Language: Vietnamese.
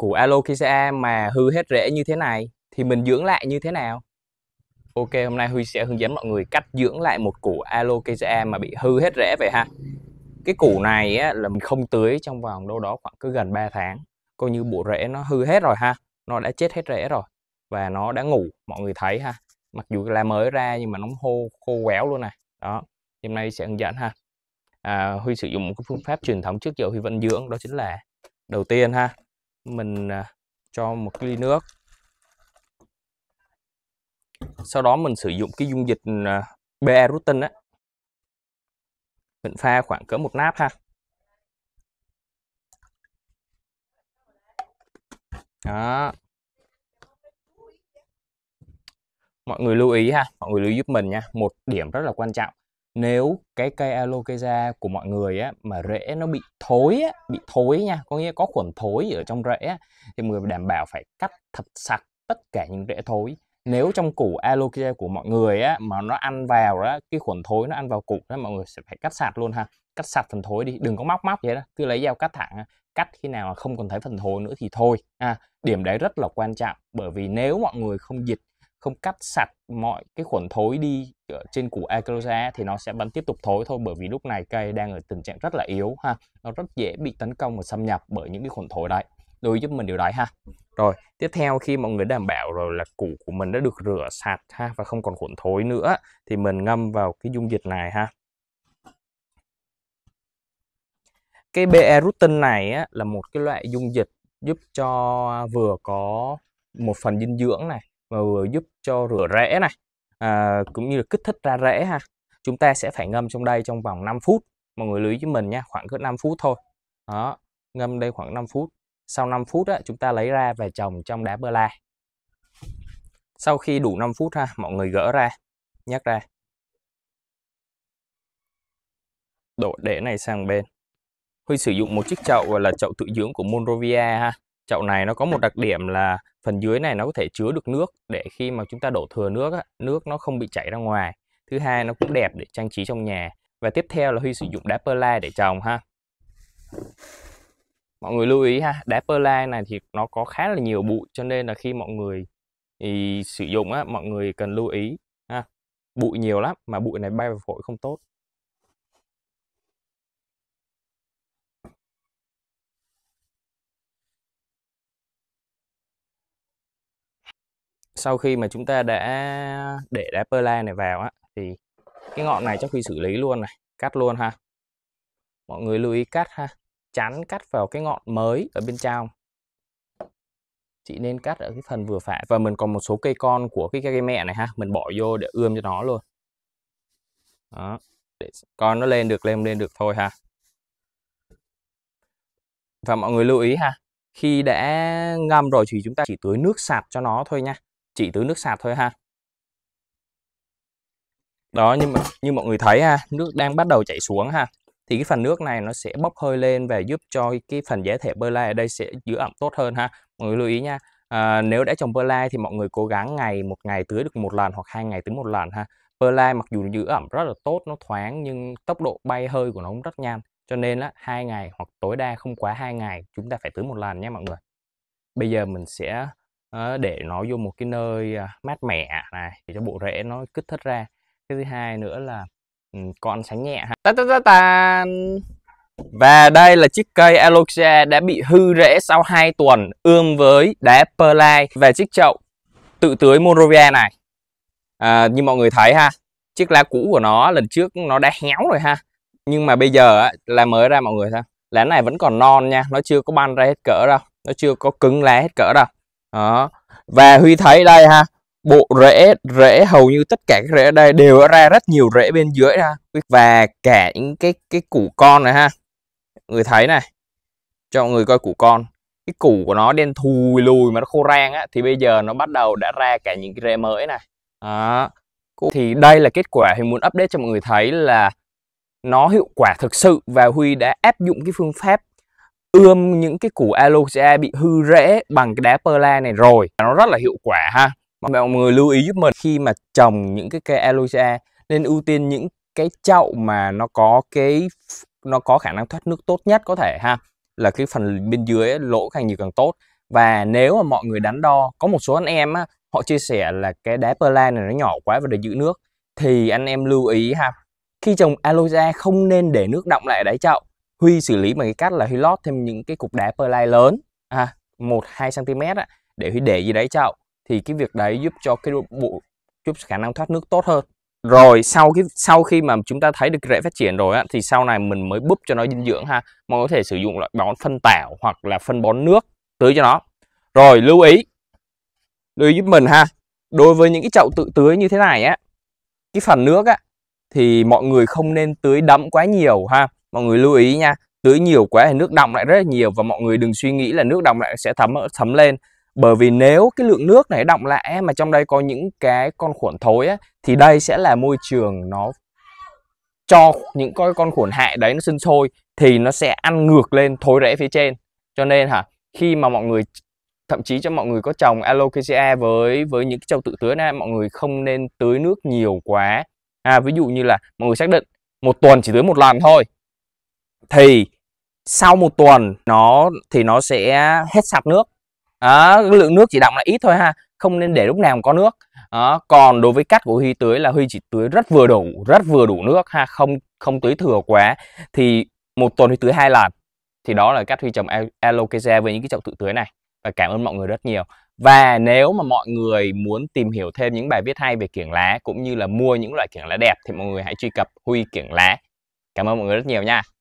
củ alocasia mà hư hết rễ như thế này thì mình dưỡng lại như thế nào? Ok, hôm nay Huy sẽ hướng dẫn mọi người cách dưỡng lại một củ alocasia mà bị hư hết rễ vậy ha. Cái củ này á, là mình không tưới trong vòng đâu đó khoảng cứ gần 3 tháng. Coi như bộ rễ nó hư hết rồi ha, nó đã chết hết rễ rồi và nó đã ngủ, mọi người thấy ha. Mặc dù là mới ra nhưng mà nó khô khô quéo luôn này. Đó, hôm nay sẽ hướng dẫn ha. À, Huy sử dụng một cái phương pháp truyền thống trước giờ Huy vẫn dưỡng đó chính là đầu tiên ha, mình à, cho một ly nước sau đó mình sử dụng cái dung dịch à, BA rutin á mình pha khoảng cỡ một nát ha đó mọi người lưu ý ha mọi người lưu ý giúp mình nha một điểm rất là quan trọng nếu cái cây alocasia của mọi người á mà rễ nó bị thối á, bị thối nha có nghĩa có khuẩn thối ở trong rễ á, thì người đảm bảo phải cắt thật sạch tất cả những rễ thối nếu trong củ alocasia của mọi người á mà nó ăn vào đó cái khuẩn thối nó ăn vào củ đó mọi người sẽ phải cắt sạch luôn ha cắt sạch phần thối đi đừng có móc móc vậy đó cứ lấy dao cắt thẳng cắt khi nào mà không còn thấy phần thối nữa thì thôi à, điểm đấy rất là quan trọng bởi vì nếu mọi người không dịch không cắt sạch mọi cái khuẩn thối đi ở trên củ Acarosa thì nó sẽ vẫn tiếp tục thối thôi bởi vì lúc này cây đang ở tình trạng rất là yếu ha nó rất dễ bị tấn công và xâm nhập bởi những cái khuẩn thối đấy đối ý giúp mình điều đấy ha rồi tiếp theo khi mọi người đảm bảo rồi là củ của mình đã được rửa sạch ha và không còn khuẩn thối nữa thì mình ngâm vào cái dung dịch này ha cái BE rutin này á, là một cái loại dung dịch giúp cho vừa có một phần dinh dưỡng này mà vừa giúp cho rửa rễ này à, cũng như là kích thích ra rễ ha chúng ta sẽ phải ngâm trong đây trong vòng 5 phút mọi người lưu ý với mình nha khoảng cứ 5 phút thôi đó ngâm đây khoảng 5 phút sau 5 phút á, chúng ta lấy ra và trồng trong đá bơ la sau khi đủ 5 phút ha mọi người gỡ ra nhắc ra đổ để này sang bên Huy sử dụng một chiếc chậu là chậu tự dưỡng của Monrovia ha chậu này nó có một đặc điểm là phần dưới này nó có thể chứa được nước để khi mà chúng ta đổ thừa nước á, nước nó không bị chảy ra ngoài thứ hai nó cũng đẹp để trang trí trong nhà và tiếp theo là Huy sử dụng đá perla để trồng ha mọi người lưu ý ha đá perla này thì nó có khá là nhiều bụi cho nên là khi mọi người thì sử dụng á mọi người cần lưu ý ha bụi nhiều lắm mà bụi này bay vào phổi không tốt sau khi mà chúng ta đã để đá perla này vào á thì cái ngọn này trước khi xử lý luôn này cắt luôn ha mọi người lưu ý cắt ha chắn cắt vào cái ngọn mới ở bên trong chị nên cắt ở cái phần vừa phải và mình còn một số cây con của cái cây mẹ này ha mình bỏ vô để ươm cho nó luôn đó để con nó lên được lên lên được thôi ha và mọi người lưu ý ha khi đã ngâm rồi thì chúng ta chỉ tưới nước sạch cho nó thôi nha chỉ tưới nước sạch thôi ha đó nhưng mà như mọi người thấy ha nước đang bắt đầu chảy xuống ha thì cái phần nước này nó sẽ bốc hơi lên và giúp cho cái phần giá thể bơ lai ở đây sẽ giữ ẩm tốt hơn ha mọi người lưu ý nha à, nếu đã trồng bơ lai thì mọi người cố gắng ngày một ngày tưới được một lần hoặc hai ngày tưới một lần ha bơ lai mặc dù giữ ẩm rất là tốt nó thoáng nhưng tốc độ bay hơi của nó cũng rất nhanh cho nên á hai ngày hoặc tối đa không quá hai ngày chúng ta phải tưới một lần nha mọi người bây giờ mình sẽ Ờ, để nó vô một cái nơi à, mát mẻ này để cho bộ rễ nó kích thích ra cái thứ hai nữa là con sánh nhẹ ta ta ta ta và đây là chiếc cây aloxia đã bị hư rễ sau 2 tuần ươm với đá perlite và chiếc chậu tự tưới Morovia này. À, như mọi người thấy ha, chiếc lá cũ của nó lần trước nó đã héo rồi ha. Nhưng mà bây giờ á, là mới ra mọi người ha. Lá này vẫn còn non nha, nó chưa có ban ra hết cỡ đâu, nó chưa có cứng lá hết cỡ đâu đó và huy thấy đây ha bộ rễ rễ hầu như tất cả các rễ ở đây đều đã ra rất nhiều rễ bên dưới ha và cả những cái cái củ con này ha người thấy này cho mọi người coi củ con cái củ của nó đen thùi lùi mà nó khô rang á thì bây giờ nó bắt đầu đã ra cả những cái rễ mới này đó thì đây là kết quả huy muốn update cho mọi người thấy là nó hiệu quả thực sự và Huy đã áp dụng cái phương pháp ươm những cái củ aloe bị hư rễ bằng cái đá perla này rồi nó rất là hiệu quả ha mọi người lưu ý giúp mình khi mà trồng những cái cây aloe nên ưu tiên những cái chậu mà nó có cái nó có khả năng thoát nước tốt nhất có thể ha là cái phần bên dưới lỗ càng nhiều càng tốt và nếu mà mọi người đắn đo có một số anh em á, họ chia sẻ là cái đá perla này nó nhỏ quá và để giữ nước thì anh em lưu ý ha khi trồng aloe không nên để nước đọng lại ở đáy chậu Huy xử lý bằng cái cách là Huy lót thêm những cái cục đá perlite lớn à, 1-2cm á, để Huy để gì đấy chậu thì cái việc đấy giúp cho cái bộ giúp khả năng thoát nước tốt hơn rồi sau cái sau khi mà chúng ta thấy được rễ phát triển rồi á, thì sau này mình mới búp cho nó dinh dưỡng ha mọi có thể sử dụng loại bón phân tảo hoặc là phân bón nước tưới cho nó rồi lưu ý lưu ý giúp mình ha đối với những cái chậu tự tưới như thế này á cái phần nước á thì mọi người không nên tưới đẫm quá nhiều ha mọi người lưu ý nha tưới nhiều quá thì nước đọng lại rất là nhiều và mọi người đừng suy nghĩ là nước đọng lại sẽ thấm thấm lên bởi vì nếu cái lượng nước này đọng lại mà trong đây có những cái con khuẩn thối á, thì đây sẽ là môi trường nó cho những cái con khuẩn hại đấy nó sinh sôi thì nó sẽ ăn ngược lên thối rễ phía trên cho nên hả khi mà mọi người thậm chí cho mọi người có trồng alocasia với với những cái chậu tự tưới này mọi người không nên tưới nước nhiều quá à, ví dụ như là mọi người xác định một tuần chỉ tưới một lần thôi thì sau một tuần nó thì nó sẽ hết sạch nước à, lượng nước chỉ động là ít thôi ha không nên để lúc nào mà có nước à, còn đối với cắt của huy tưới là huy chỉ tưới rất vừa đủ rất vừa đủ nước ha không không tưới thừa quá thì một tuần huy tưới hai lần thì đó là cách huy trồng alocasia với những cái chậu tự tưới này và cảm ơn mọi người rất nhiều và nếu mà mọi người muốn tìm hiểu thêm những bài viết hay về kiểng lá cũng như là mua những loại kiểng lá đẹp thì mọi người hãy truy cập Huy Kiểng Lá. Cảm ơn mọi người rất nhiều nha.